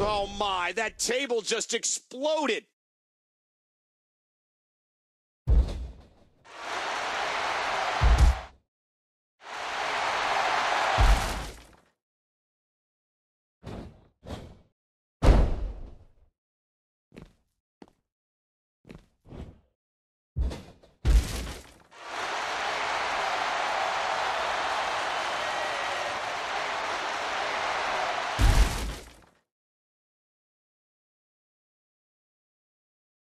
Oh my, that table just exploded.